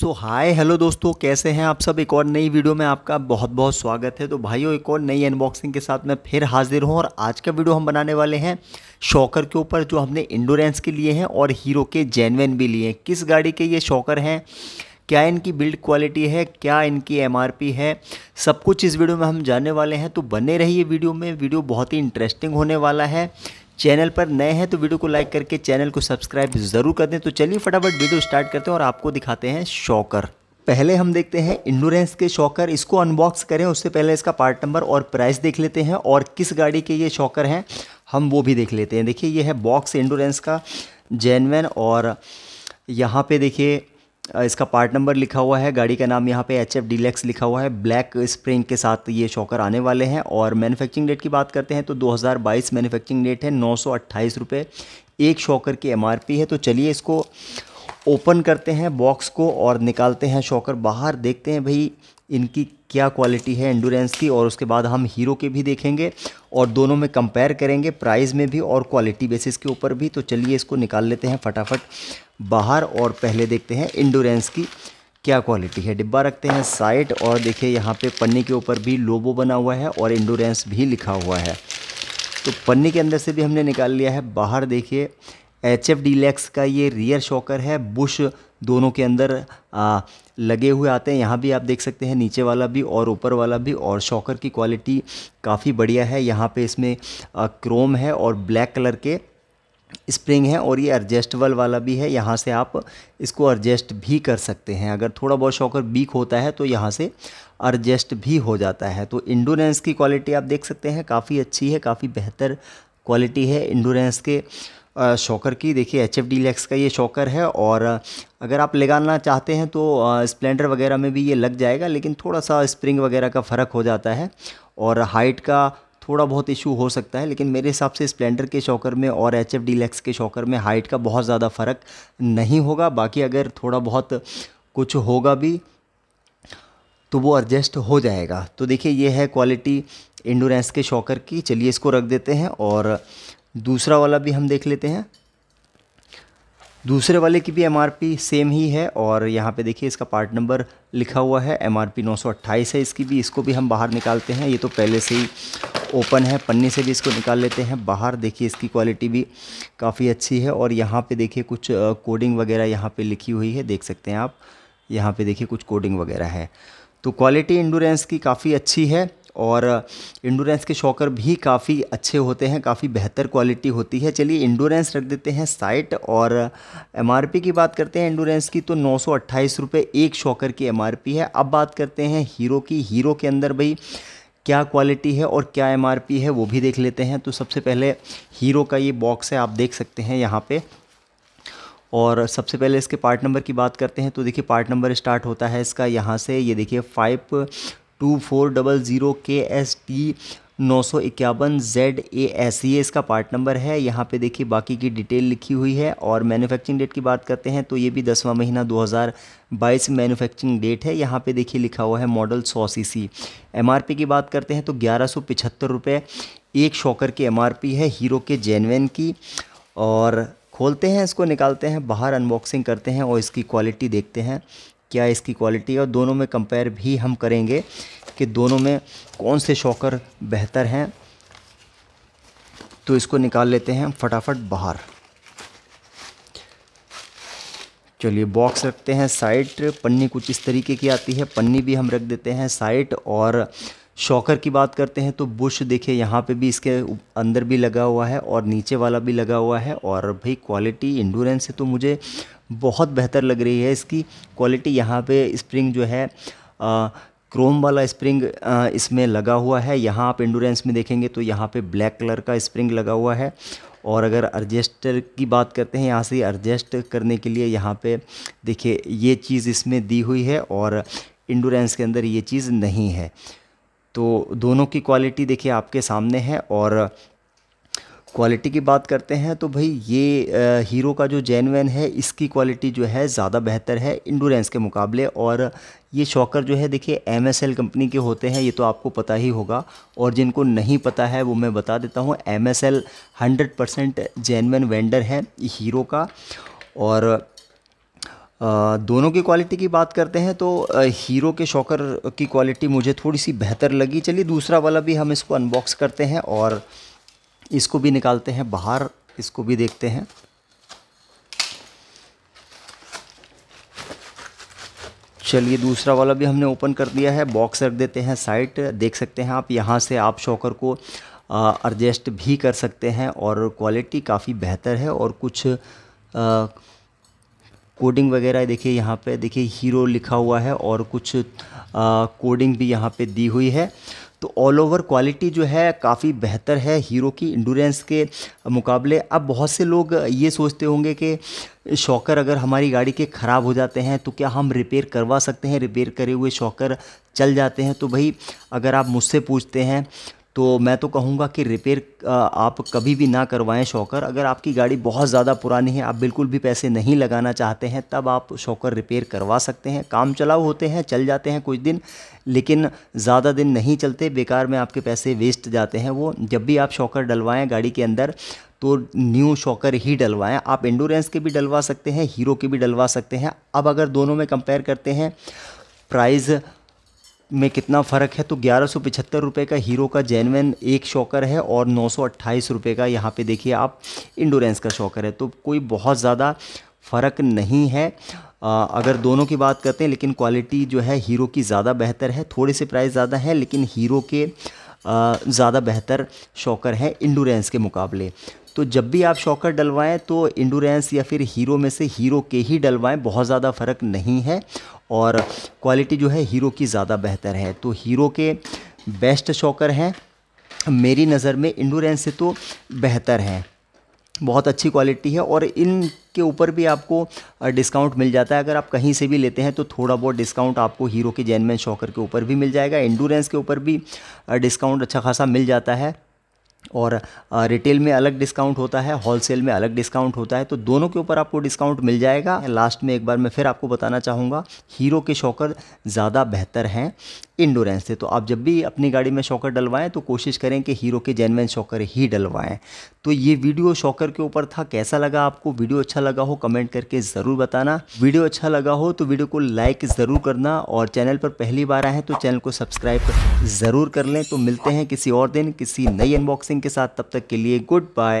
सो hi hello दोस्तों कैसे हैं आप सब एक और नई वीडियो में आपका बहुत बहुत स्वागत है तो भाइयों एक और नई अनबॉक्सिंग के साथ मैं फिर हाजिर हूं और आज का वीडियो हम बनाने वाले हैं शॉकर के ऊपर जो हमने इंडोरेंस के लिए हैं और हीरो के जेनवेन भी लिए हैं किस गाड़ी के ये शॉकर हैं क्या इनकी बिल्ड क्वालिटी है क्या इनकी एम है सब कुछ इस वीडियो में हम जानने वाले हैं तो बने रहिए वीडियो में वीडियो बहुत ही इंटरेस्टिंग होने वाला है चैनल पर नए हैं तो वीडियो को लाइक करके चैनल को सब्सक्राइब ज़रूर कर दें तो चलिए फटाफट वीडियो स्टार्ट करते हैं और आपको दिखाते हैं शॉकर पहले हम देखते हैं इंडोरेंस के शॉकर इसको अनबॉक्स करें उससे पहले इसका पार्ट नंबर और प्राइस देख लेते हैं और किस गाड़ी के ये शॉकर हैं हम वो भी देख लेते हैं देखिए ये है बॉक्स इंडोरेंस का जेनवन और यहाँ पे देखिए इसका पार्ट नंबर लिखा हुआ है गाड़ी का नाम यहाँ पे एच एफ डीलेक्स लिखा हुआ है ब्लैक स्प्रिंग के साथ ये शॉकर आने वाले हैं और मैन्युफैक्चरिंग डेट की बात करते हैं तो 2022 मैन्युफैक्चरिंग डेट है नौ रुपये एक शॉकर की एम है तो चलिए इसको ओपन करते हैं बॉक्स को और निकालते हैं शॉकर बाहर देखते हैं भाई इनकी क्या क्वालिटी है एंडोरेंस की और उसके बाद हम हीरो के भी देखेंगे और दोनों में कंपेयर करेंगे प्राइस में भी और क्वालिटी बेसिस के ऊपर भी तो चलिए इसको निकाल लेते हैं फटाफट बाहर और पहले देखते हैं इंडोरेंस की क्या क्वालिटी है डिब्बा रखते हैं साइड और देखिए यहाँ पे पन्नी के ऊपर भी लोबो बना हुआ है और इंडोरेंस भी लिखा हुआ है तो पन्नी के अंदर से भी हमने निकाल लिया है बाहर देखिए एच एफ डीलैक्स का ये रियर शॉकर है बुश दोनों के अंदर आ, लगे हुए आते हैं यहाँ भी आप देख सकते हैं नीचे वाला भी और ऊपर वाला भी और शॉकर की क्वालिटी काफ़ी बढ़िया है यहाँ पे इसमें आ, क्रोम है और ब्लैक कलर के स्प्रिंग है और ये एडजस्टेबल वाला भी है यहाँ से आप इसको एडजस्ट भी कर सकते हैं अगर थोड़ा बहुत शॉकर बीक होता है तो यहाँ से एडजस्ट भी हो जाता है तो इंडोरेंस की क्वालिटी आप देख सकते हैं काफ़ी अच्छी है काफ़ी बेहतर क्वालिटी है इंडोरेंस के शॉकर की देखिए एच एफ लेक्स का ये शॉकर है और अगर आप लगाना चाहते हैं तो स्प्लेंडर वगैरह में भी ये लग जाएगा लेकिन थोड़ा सा स्प्रिंग वगैरह का फ़र्क हो जाता है और हाइट का थोड़ा बहुत इशू हो सकता है लेकिन मेरे हिसाब से स्प्लेंडर के शॉकर में और एच एफ लेक्स के शॉकर में हाइट का बहुत ज़्यादा फ़र्क नहीं होगा बाकी अगर थोड़ा बहुत कुछ होगा भी तो वो एडजस्ट हो जाएगा तो देखिए ये है क्वालिटी इंडोरेंस के शॉकर की चलिए इसको रख देते हैं और दूसरा वाला भी हम देख लेते हैं दूसरे वाले की भी एम सेम ही है और यहाँ पे देखिए इसका पार्ट नंबर लिखा हुआ है एम आर पी है इसकी भी इसको भी हम बाहर निकालते हैं ये तो पहले से ही ओपन है पन्ने से भी इसको निकाल लेते हैं बाहर देखिए इसकी क्वालिटी भी काफ़ी अच्छी है और यहाँ पे देखिए कुछ कोडिंग वगैरह यहाँ पे लिखी हुई है देख सकते हैं आप यहाँ पर देखिए कुछ कोडिंग वगैरह है तो क्वालिटी इंडोरेंस की काफ़ी अच्छी है और इंडोरेंस के शॉकर भी काफ़ी अच्छे होते हैं काफ़ी बेहतर क्वालिटी होती है चलिए इंडोरेंस रख देते हैं साइट और एम की बात करते हैं इंडोरेंस की तो नौ सौ एक शॉकर की एम है अब बात करते हैं हीरो की हीरो के अंदर भाई क्या क्वालिटी है और क्या एम है वो भी देख लेते हैं तो सबसे पहले हीरो का ये बॉक्स है आप देख सकते हैं यहाँ पे और सबसे पहले इसके पार्ट नंबर की बात करते हैं तो देखिए पार्ट नंबर स्टार्ट होता है इसका यहाँ से ये देखिए five two four double zero K S T नौ सौ इक्यावन जेड ए एस ये इसका पार्ट नंबर है यहाँ पे देखिए बाकी की डिटेल लिखी हुई है और मैन्युफैक्चरिंग डेट की बात करते हैं तो ये भी दसवां महीना 2022 मैन्युफैक्चरिंग डेट है यहाँ पे देखिए लिखा हुआ है मॉडल सौ सी सी एम की बात करते हैं तो ग्यारह सौ पिछहत्तर रुपये एक शॉकर की एम है हीरो के जेनवेन की और खोलते हैं इसको निकालते हैं बाहर अनबॉक्सिंग करते हैं और इसकी क्वालिटी देखते हैं क्या इसकी क्वालिटी है और दोनों में कंपेयर भी हम करेंगे कि दोनों में कौन से शॉकर बेहतर हैं तो इसको निकाल लेते हैं फटाफट बाहर चलिए बॉक्स रखते हैं साइट पन्नी कुछ इस तरीके की आती है पन्नी भी हम रख देते हैं साइट और शॉकर की बात करते हैं तो बुश देखिए यहाँ पे भी इसके अंदर भी लगा हुआ है और नीचे वाला भी लगा हुआ है और भाई क्वालिटी इंडोरेंस है तो मुझे बहुत बेहतर लग रही है इसकी क्वालिटी यहाँ पे स्प्रिंग जो है आ, क्रोम वाला स्प्रिंग इसमें लगा हुआ है यहाँ आप इंडोरेंस में देखेंगे तो यहाँ पे ब्लैक कलर का स्प्रिंग लगा हुआ है और अगर एडजस्टर की बात करते हैं यहाँ से एडजस्ट करने के लिए यहाँ पे देखिए ये चीज़ इसमें दी हुई है और इंडोरेंस के अंदर ये चीज़ नहीं है तो दोनों की क्वालिटी देखिए आपके सामने है और क्वालिटी की बात करते हैं तो भाई ये हीरो का जो जेनवन है इसकी क्वालिटी जो है ज़्यादा बेहतर है इंडोरेंस के मुकाबले और ये शॉकर जो है देखिए एम एस एल कंपनी के होते हैं ये तो आपको पता ही होगा और जिनको नहीं पता है वो मैं बता देता हूँ M S L hundred percent vendor है हीरो का और दोनों की क्वालिटी की बात करते हैं तो हीरो के शॉकर की क्वालिटी मुझे थोड़ी सी बेहतर लगी चलिए दूसरा वाला भी हम इसको अनबॉक्स करते हैं और इसको भी निकालते हैं बाहर इसको भी देखते हैं चलिए दूसरा वाला भी हमने ओपन कर दिया है बॉक्स रख देते हैं साइट देख सकते हैं आप यहाँ से आप शॉकर को एडजस्ट भी कर सकते हैं और क्वालिटी काफ़ी बेहतर है और कुछ आ, कोडिंग वगैरह देखिए यहाँ पे देखिए हीरो लिखा हुआ है और कुछ आ, कोडिंग भी यहाँ पे दी हुई है तो ऑल ओवर क्वालिटी जो है काफ़ी बेहतर है हीरो की इंडोरेंस के मुकाबले अब बहुत से लोग ये सोचते होंगे कि शॉकर अगर हमारी गाड़ी के ख़राब हो जाते हैं तो क्या हम रिपेयर करवा सकते हैं रिपेयर करे हुए शॉकर चल जाते हैं तो भाई अगर आप मुझसे पूछते हैं तो मैं तो कहूँगा कि रिपेयर आप कभी भी ना करवाएं शॉकर अगर आपकी गाड़ी बहुत ज़्यादा पुरानी है आप बिल्कुल भी पैसे नहीं लगाना चाहते हैं तब आप शॉकर रिपेयर करवा सकते हैं काम चलाव होते हैं चल जाते हैं कुछ दिन लेकिन ज़्यादा दिन नहीं चलते बेकार में आपके पैसे वेस्ट जाते हैं वो जब भी आप शॉकर डलवाएँ गाड़ी के अंदर तो न्यू शॉकर ही डलवाएं आप इंडोरेंस के भी डलवा सकते हैं हीरो के भी डलवा सकते हैं अब अगर दोनों में कंपेयर करते हैं प्राइज़ में कितना फ़र्क है तो ग्यारह सौ पिछहत्तर रुपये का हीरो का जेनवन एक शॉकर है और नौ सौ अट्ठाईस रुपये का यहाँ पे देखिए आप इंडोरेंस का शॉकर है तो कोई बहुत ज़्यादा फ़र्क नहीं है आ, अगर दोनों की बात करते हैं लेकिन क्वालिटी जो है हीरो की ज़्यादा बेहतर है थोड़े से प्राइस ज़्यादा है लेकिन हीरो के ज़्यादा बेहतर शॉकर है इंडोरेंस के मुकाबले तो जब भी आप शॉकर डलवाएं तो इंडोरेंस या फिर हीरो में से हीरो के ही डलवाएं बहुत ज़्यादा फ़र्क नहीं है और क्वालिटी जो है हीरो की ज़्यादा बेहतर है तो हीरो के बेस्ट शॉकर हैं मेरी नज़र में इंडोरेंस से तो बेहतर हैं बहुत अच्छी क्वालिटी है और इन के ऊपर भी आपको डिस्काउंट मिल जाता है अगर आप कहीं से भी लेते हैं तो थोड़ा बहुत डिस्काउंट आपको हीरो के जैनमैन शॉकर के ऊपर भी मिल जाएगा इंडोरेंस के ऊपर भी डिस्काउंट अच्छा खासा मिल जाता है और रिटेल में अलग डिस्काउंट होता है होलसेल में अलग डिस्काउंट होता है तो दोनों के ऊपर आपको डिस्काउंट मिल जाएगा लास्ट में एक बार मैं फिर आपको बताना चाहूँगा हीरो के शॉकर ज़्यादा बेहतर हैं इंडोरेंस से तो आप जब भी अपनी गाड़ी में शॉकर डलवाएं तो कोशिश करें कि हीरो के जेनवन शॉकर ही डलवाएं तो ये वीडियो शॉकर के ऊपर था कैसा लगा आपको वीडियो अच्छा लगा हो कमेंट करके ज़रूर बताना वीडियो अच्छा लगा हो तो वीडियो को लाइक ज़रूर करना और चैनल पर पहली बार आए हैं तो चैनल को सब्सक्राइब ज़रूर कर लें तो मिलते हैं किसी और दिन किसी नई अनबॉक्सिंग के साथ तब तक के लिए गुड बाय